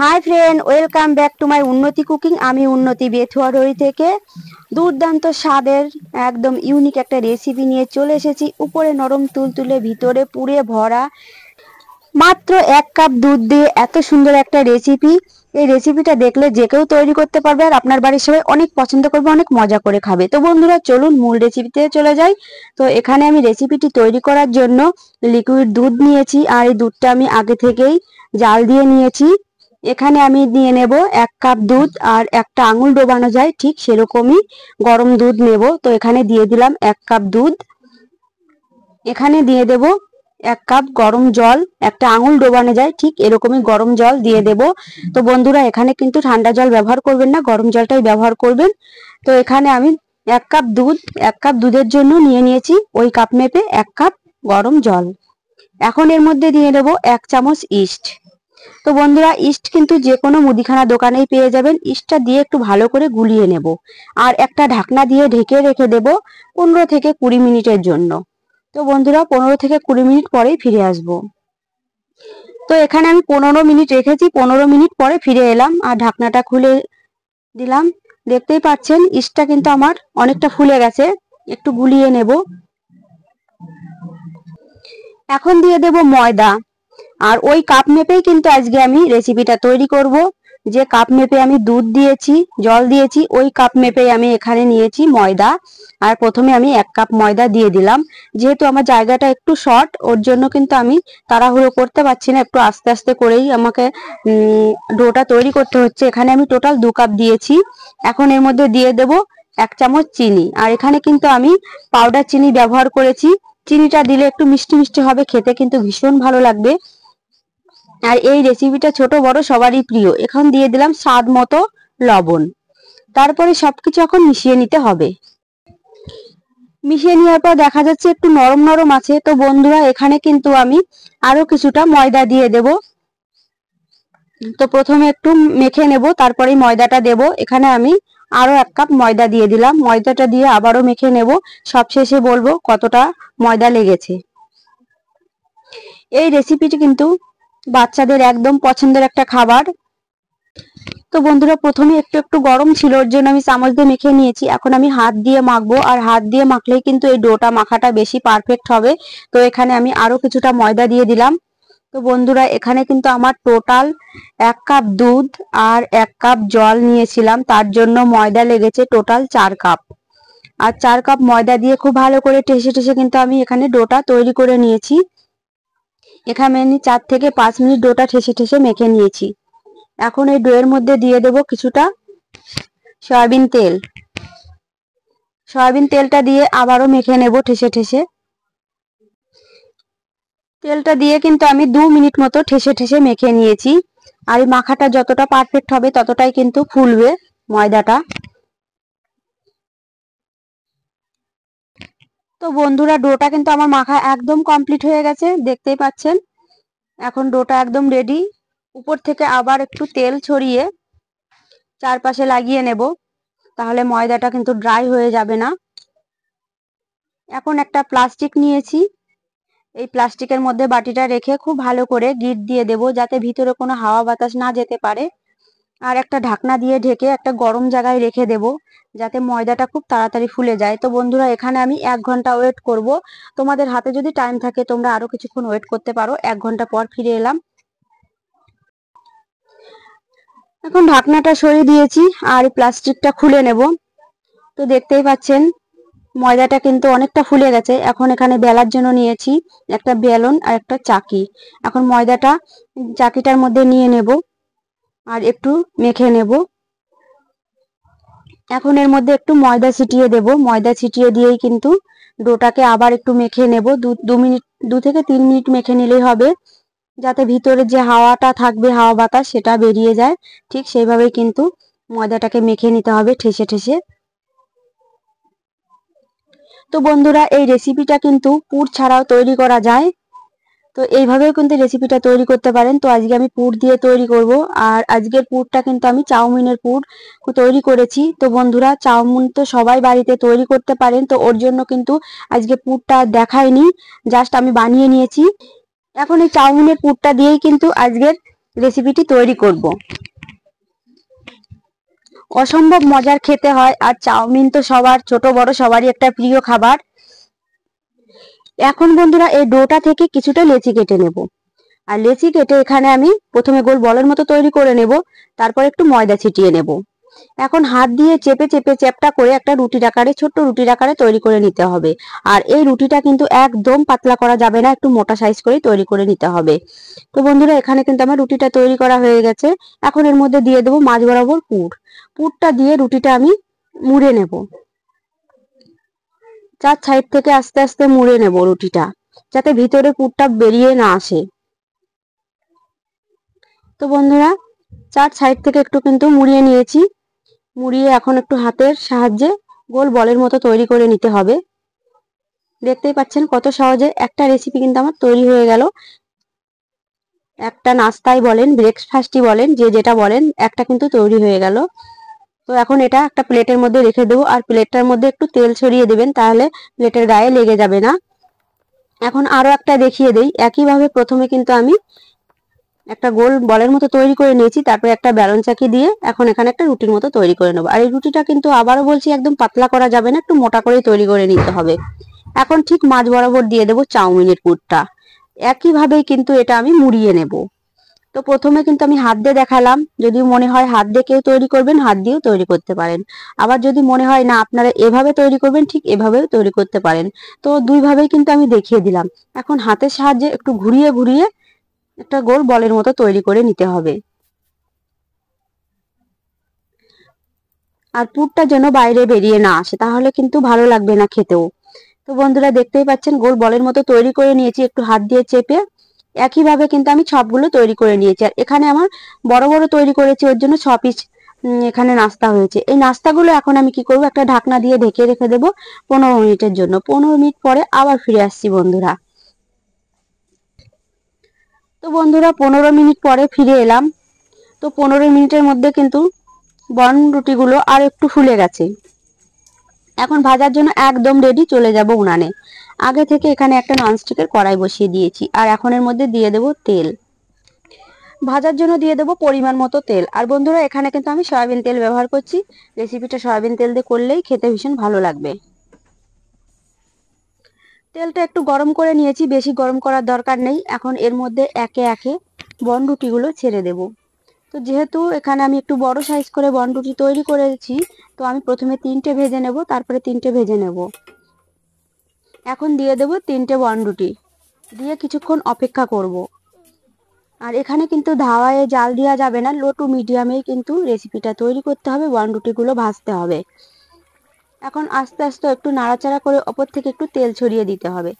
High friend welcome back to my Unnati cooking আমি উন্নতি বেথুয়ারি থেকে দুর্দান্ত স্বাদের একদম ইউনিক একটা রেসিপি নিয়ে চলে এসেছি উপরে নরম তুলতুলে ভিতরে পুড়ে ভরা মাত্র এক কাপ দুধ দিয়ে এত সুন্দর একটা রেসিপি এই রেসিপিটা দেখলে যে কেউ তৈরি করতে পারবে আর আপনার বাড়ির সবাই অনেক পছন্দ করবে অনেক মজা করে খাবে তো বন্ধুরা চলুন মূল রেসিপিতে চলে যাই তো এখানে আমি রেসিপিটি তৈরি করার জন্য লিকুইড দুধ নিয়েছি আর এই দুধটা আমি আগে থেকেই জাল দিয়ে নিয়েছি এখানে আমি নিয়ে নেব এক কাপ দুধ আর একটা আঙুল ডোবানো যায় ঠিক সেরকমই গরম দুধ নেব তো এখানে দিয়ে দিলাম এক কাপ দুধ এখানে দিয়ে দেব এক কাপ গরম জল একটা আঙুল ডোবানো যায় ঠিক এরকমই গরম জল দিয়ে দেব তো বন্ধুরা এখানে কিন্তু ঠান্ডা জল ব্যবহার করবেন না গরম জলটাই ব্যবহার করবেন তো এখানে আমি এক কাপ দুধ এক কাপ দুধের জন্য নিয়ে নিয়েছি ওই কাপ মেপে এক কাপ গরম জল এখন এর মধ্যে দিয়ে দেবো এক চামচ ইস্ট তো বন্ধুরা ইস্ট কিন্তু যে কোনো মুদিখানা দোকানেই পেয়ে যাবেন ইস্টটা দিয়ে একটু ভালো করে গুলিয়ে নেব আর একটা ঢাকনা দিয়ে ঢেকে রেখে দেব পনেরো থেকে কুড়ি মিনিটের জন্য তো বন্ধুরা পনেরো থেকে কুড়ি মিনিট পরেই ফিরে আসব তো এখানে আমি পনেরো মিনিট রেখেছি পনেরো মিনিট পরে ফিরে এলাম আর ঢাকনাটা খুলে দিলাম দেখতেই পাচ্ছেন ইস্টটা কিন্তু আমার অনেকটা ফুলে গেছে একটু গুলিয়ে নেব এখন দিয়ে দেব ময়দা আর ওই কাপ মেপেই কিন্তু আজকে আমি রেসিপিটা তৈরি করব যে কাপ মেপে আমি দুধ দিয়েছি জল দিয়েছি ওই কাপ মেপেই আমি এখানে নিয়েছি ময়দা আর প্রথমে আমি এক কাপ ময়দা দিয়ে দিলাম যেহেতু আমার জায়গাটা একটু শর্ট ওর জন্য কিন্তু আমি তাড়াহুড়ো করতে পারছি না একটু আস্তে আস্তে করেই আমাকে ডোটা তৈরি করতে হচ্ছে এখানে আমি টোটাল দু কাপ দিয়েছি এখন এর মধ্যে দিয়ে দেব এক চামচ চিনি আর এখানে কিন্তু আমি পাউডার চিনি ব্যবহার করেছি চিনিটা দিলে একটু মিষ্টি মিষ্টি হবে খেতে কিন্তু ভীষণ ভালো লাগবে আর এই রেসিপিটা ছোট বড় সবারই প্রিয় এখন দিয়ে দিলাম স্বাদ মতো লবণ তারপরে সবকিছু এখন মিশিয়ে নিতে হবে মিশিয়ে নেওয়ার পর দেখা যাচ্ছে একটু নরম নরম আছে তো বন্ধুরা এখানে কিন্তু আমি আরো কিছুটা ময়দা দিয়ে দেব তো প্রথমে একটু মেখে নেব তারপরে ময়দাটা দেব এখানে আমি আরো এক কাপ ময়দা দিয়ে দিলাম ময়দাটা দিয়ে আবারও মেখে নেব সবশেষে বলবো কতটা ময়দা লেগেছে এই রেসিপিটি কিন্তু বাচ্চাদের একদম পছন্দের একটা খাবার তো বন্ধুরা প্রথমে একটু একটু গরম ছিল ওর জন্য আমি চামচ দিয়ে মেখে নিয়েছি এখন আমি হাত দিয়ে মাখবো আর হাত দিয়ে মাখলেই কিন্তু এই ডোটা মাখাটা বেশি পারফেক্ট হবে তো এখানে আমি আরো কিছুটা ময়দা দিয়ে দিলাম তো বন্ধুরা এখানে কিন্তু আমার টোটাল এক কাপ দুধ আর এক কাপ জল নিয়েছিলাম তার জন্য ময়দা লেগেছে টোটাল চার কাপ আর চার কাপ ময়দা দিয়ে খুব ভালো করে টেসে টেসে কিন্তু আমি এখানে ডোটা তৈরি করে নিয়েছি এখানে আমি চার থেকে পাঁচ মিনিট ডোটা ঠেসে ঠেসে মেখে নিয়েছি এখন এই ডোয়ের মধ্যে দিয়ে দেব কিছুটা সয়াবিন তেল সয়াবিন তেলটা দিয়ে আবারও মেখে নেব ঠেসে ঠেসে তেলটা দিয়ে কিন্তু আমি দু মিনিট মতো ঠেসে ঠেসে মেখে নিয়েছি আর এই মাখাটা যতটা পারফেক্ট হবে ততটাই কিন্তু ফুলবে ময়দাটা তো বন্ধুরা ডোটা কিন্তু আমার মাখা একদম কমপ্লিট হয়ে গেছে দেখতেই পাচ্ছেন এখন ডোটা একদম রেডি উপর থেকে আবার একটু তেল ছড়িয়ে চারপাশে লাগিয়ে নেব তাহলে ময়দাটা কিন্তু ড্রাই হয়ে যাবে না এখন একটা প্লাস্টিক নিয়েছি এই প্লাস্টিকের মধ্যে বাটিটা রেখে খুব ভালো করে গিট দিয়ে দেব যাতে ভিতরে কোনো হাওয়া বাতাস না যেতে পারে আর একটা ঢাকনা দিয়ে ঢেকে একটা গরম জায়গায় রেখে দেব যাতে ময়দাটা খুব তাড়াতাড়ি ফুলে যায় তো বন্ধুরা এখানে আমি এক ঘন্টা ওয়েট করব তোমাদের হাতে যদি টাইম থাকে তোমরা আরও কিছুক্ষণ ওয়েট করতে পারো এক ঘন্টা পর ফিরে এলাম এখন ঢাকনাটা সরিয়ে দিয়েছি আর প্লাস্টিকটা খুলে নেব তো দেখতেই পাচ্ছেন ময়দাটা কিন্তু অনেকটা ফুলে গেছে এখন এখানে বেলার জন্য নিয়েছি একটা বেলন আর একটা চাকি এখন ময়দাটা চাকিটার মধ্যে নিয়ে নেব আর একটু মেখে নেব এখন এর মধ্যে একটু ময়দা ছিটিয়ে দেব ময়দা ছিটিয়ে দিয়েই কিন্তু ডোটাকে আবার একটু মেখে নেব দু মিনিট দু থেকে তিন মিনিট মেখে নিলেই হবে যাতে ভিতরে যে হাওয়াটা থাকবে হাওয়া বাতাস সেটা বেরিয়ে যায় ঠিক সেইভাবেই কিন্তু ময়দাটাকে মেখে নিতে হবে ঠেসে ঠেসে তো বন্ধুরা এই রেসিপিটা কিন্তু পুর ছাড়াও তৈরি করা যায় তো এইভাবেও কিন্তু রেসিপিটা তৈরি করতে পারেন তো আজকে আমি পুর দিয়ে তৈরি করব আর আজকের পুরটা কিন্তু আমি চাউমিনের পুর তৈরি করেছি তো বন্ধুরা চাউমিন তো সবাই বাড়িতে তৈরি করতে পারেন তো ওর জন্য কিন্তু আজকে পুরটা দেখায়নি জাস্ট আমি বানিয়ে নিয়েছি এখন এই চাউমিনের পুরটা দিয়েই কিন্তু আজকের রেসিপিটি তৈরি করব। অসম্ভব মজার খেতে হয় আর চাউমিন তো সবার ছোট বড় সবারই একটা প্রিয় খাবার এখন বন্ধুরা এই ডোটা থেকে কিছুটা লেচি কেটে নেব আর লেচি কেটে এখানে আমি প্রথমে গোল বলের মতো তৈরি করে নেব তারপর একটু ময়দা ছিটিয়ে নেব এখন হাত দিয়ে চেপে চেপে চ্যাপটা করে একটা রুটির আকারে ছোট্ট রুটির আকারে তৈরি করে নিতে হবে আর এই রুটিটা কিন্তু একদম পাতলা করা যাবে না একটু মোটা সাইজ করে তৈরি করে নিতে হবে তো বন্ধুরা এখানে কিন্তু আমার রুটিটা তৈরি করা হয়ে গেছে এখন এর মধ্যে দিয়ে দেবো মাঝ বরাবর পুর পুরটা দিয়ে রুটিটা আমি মুড়ে নেবো চার সাইড থেকে আস্তে আস্তে মুড়ে নেব রুটিটা যাতে ভিতরে কুটটা বেরিয়ে না আসে তো বন্ধুরা চার সাইড থেকে একটু কিন্তু মুড়িয়ে নিয়েছি মুড়িয়ে এখন একটু হাতের সাহায্যে গোল বলের মতো তৈরি করে নিতে হবে দেখতেই পাচ্ছেন কত সহজে একটা রেসিপি কিন্তু আমার তৈরি হয়ে গেল একটা নাস্তাই বলেন ব্রেকফাস্টই বলেন যে যেটা বলেন একটা কিন্তু তৈরি হয়ে গেল তো এখন এটা একটা প্লেটের মধ্যে রেখে দেবো আর প্লেটটার মধ্যে একটু তেল ছড়িয়ে দেবেন তাহলে প্লেটের গায়ে লেগে যাবে না এখন আরও একটা দেখিয়ে দেই একইভাবে প্রথমে কিন্তু আমি একটা গোল বলের মতো তৈরি করে নিয়েছি তারপরে একটা ব্যালন চাকি দিয়ে এখন এখানে একটা রুটির মতো তৈরি করে নেবো আর এই রুটিটা কিন্তু আবারও বলছি একদম পাতলা করা যাবে না একটু মোটা করেই তৈরি করে নিতে হবে এখন ঠিক মাঝ বরাবর দিয়ে দেবো চাউমিনের পুরটা একইভাবেই কিন্তু এটা আমি মুড়িয়ে নেবো তো প্রথমে কিন্তু আমি হাত দিয়ে দেখালাম যদি মনে হয় হাত দিয়ে কেউ তৈরি করবেন হাত দিয়েও তৈরি করতে পারেন আবার যদি মনে হয় না আপনারা এভাবে তৈরি করবেন ঠিক এভাবেও তৈরি করতে পারেন তো দুইভাবেই কিন্তু আমি দেখিয়ে দিলাম এখন হাতের সাহায্যে একটু ঘুরিয়ে ঘুরিয়ে একটা গোল বলের মতো তৈরি করে নিতে হবে আর পুরটা যেন বাইরে বেরিয়ে না আসে তাহলে কিন্তু ভালো লাগবে না খেতেও তো বন্ধুরা দেখতেই পাচ্ছেন গোল বলের মতো তৈরি করে নিয়েছি একটু হাত দিয়ে চেপে একইভাবে কিন্তু আমি ছপগুলো তৈরি করে নিয়েছি আর এখানে আমার বড় বড় তৈরি করেছি ওর জন্য ছ পিস এখানে নাস্তা হয়েছে এই নাস্তাগুলো এখন আমি কি করব একটা ঢাকনা দিয়ে ঢেকে রেখে দেবো পনেরো মিনিটের জন্য পনেরো মিনিট পরে আবার ফিরে আসছি বন্ধুরা তো বন্ধুরা পনেরো মিনিট পরে ফিরে এলাম তো পনেরো মিনিটের মধ্যে কিন্তু বন রুটিগুলো আর একটু ফুলে গেছে এখন ভাজার জন্য একদম রেডি চলে যাব উনানে আগে থেকে এখানে একটা ননস্টিকের কড়াই বসিয়ে দিয়েছি আর এখন এর মধ্যে দিয়ে দেব তেল ভাজার জন্য দিয়ে দেবো পরিমাণ মতো তেল আর বন্ধুরা এখানে কিন্তু আমি সয়াবিন তেল ব্যবহার করছি রেসিপিটা সয়াবিন তেল দিয়ে করলেই খেতে ভীষণ ভালো লাগবে তেলটা একটু গরম করে নিয়েছি বেশি গরম করার দরকার নেই এখন এর মধ্যে একে একে বনরুটিগুলো ছেড়ে দেব তো যেহেতু এখানে আমি একটু বড় সাইজ করে বনরুটি তৈরি করেছি তো আমি প্রথমে তিনটে ভেজে নেব তারপরে তিনটে ভেজে নেব এখন দিয়ে দেব তিনটে বনরুটি দিয়ে কিছুক্ষণ অপেক্ষা করব। আর এখানে কিন্তু ধাওয়ায় জাল দেওয়া যাবে না লো টু মিডিয়ামেই কিন্তু রেসিপিটা তৈরি করতে হবে বনরুটিগুলো ভাজতে হবে এখন আস্তে আস্তে একটু নাড়াচাড়া করে ওপর থেকে একটু তেল ছড়িয়ে দিতে হবে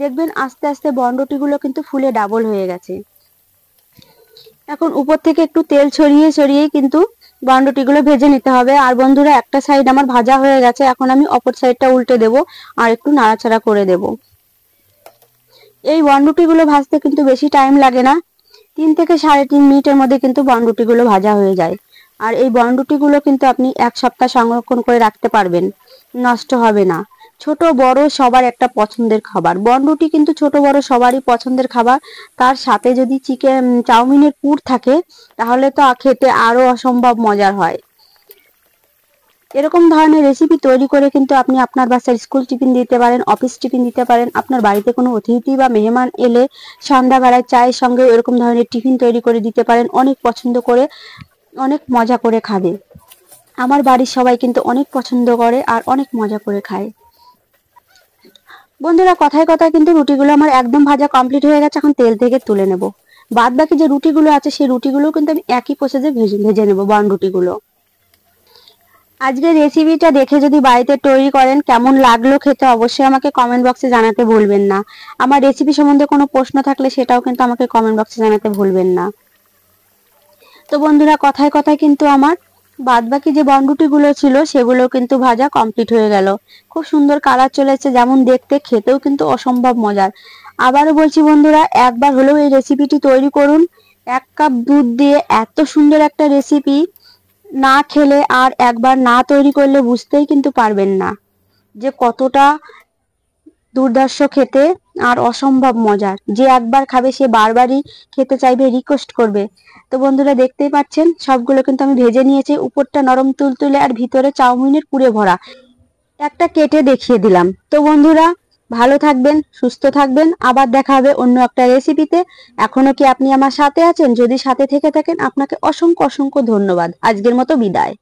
দেখবেন আস্তে আস্তে বনরুটিগুলো কিন্তু ফুলে ডাবল হয়ে গেছে এখন উপর থেকে একটু তেল ছড়িয়ে ছড়িয়ে কিন্তু বাউন্ডুটিগুলো ভেজে নিতে হবে আর বন্ধুরা একটা সাইড আমার ভাজা হয়ে গেছে এখন আমি অপর সাইডটা উল্টে দেব আর একটু নাড়াচাড়া করে দেব এই বাউন্ডুটিগুলো ভাজতে কিন্তু বেশি টাইম লাগে না তিন থেকে সাড়ে তিন মিনিটের মধ্যে কিন্তু বাউন্ডুটিগুলো ভাজা হয়ে যায় আর এই বনরুটিগুলো কিন্তু আপনি এক সপ্তাহ সংরক্ষণ করে রাখতে পারবেন নষ্ট হবে না ছোট বড় সবার একটা পছন্দের খাবার বনরুটি কিন্তু ছোট বড় সবারই পছন্দের খাবার তার সাথে যদি চিকেন চাউমিনের পুর থাকে তাহলে তো খেতে আরও অসম্ভব মজার হয় এরকম ধরনের রেসিপি তৈরি করে কিন্তু আপনি আপনার বাচ্চার স্কুল টিফিন দিতে পারেন অফিস টিফিন দিতে পারেন আপনার বাড়িতে কোনো অতিথি বা মেহমান এলে সন্ধ্যাবেলায় চায়ের সঙ্গে এরকম ধরনের টিফিন তৈরি করে দিতে পারেন অনেক পছন্দ করে অনেক মজা করে খাবে আমার বাড়ির সবাই কিন্তু অনেক পছন্দ করে আর অনেক মজা করে খায় বন্ধুরা কথায় কথায় কিন্তু রুটিগুলো আমার একদম ভাজা কমপ্লিট হয়ে গেছে এখন তেল থেকে তুলে নেব বাদ বাকি যে রুটিগুলো আছে সেই রুটিগুলো কিন্তু আমি একই প্রসেসে ভেজে ভেজে নেবো বন রুটিগুলো আজকে রেসিপিটা দেখে যদি বাড়িতে তৈরি করেন কেমন লাগলো খেতে অবশ্যই আমাকে কমেন্ট বক্সে জানাতে ভুলবেন না আমার রেসিপি সম্বন্ধে কোনো প্রশ্ন থাকলে সেটাও কিন্তু আমাকে কমেন্ট বক্সে জানাতে ভুলবেন না তো বন্ধুরা কথায় কথায় কিন্তু আমার বাদবাকি যে বনরুটিগুলো ছিল সেগুলো কিন্তু ভাজা কমপ্লিট হয়ে গেল খুব সুন্দর কালার চলেছে যেমন দেখতে খেতেও কিন্তু অসম্ভব মজার আবারও বলছি বন্ধুরা একবার হলেও এই রেসিপিটি তৈরি করুন এক কাপ দুধ দিয়ে এত সুন্দর একটা রেসিপি না খেলে আর একবার না তৈরি করলে বুঝতেই কিন্তু পারবেন না যে কতটা দুর্দর্শ খেতে আর অসম্ভব মজার যে একবার খাবে সে বারবারই খেতে চাইবে রিকোয়েস্ট করবে তো বন্ধুরা দেখতেই পাচ্ছেন সবগুলো কিন্তু আমি ভেজে নিয়েছি উপরটা নরম তুলতুলে আর ভিতরে চাউমিনের পুরে ভরা একটা কেটে দেখিয়ে দিলাম তো বন্ধুরা ভালো থাকবেন সুস্থ থাকবেন আবার দেখা হবে অন্য একটা রেসিপিতে এখনো কি আপনি আমার সাথে আছেন যদি সাথে থেকে থাকেন আপনাকে অসংখ্য অসংখ্য ধন্যবাদ আজকের মতো বিদায়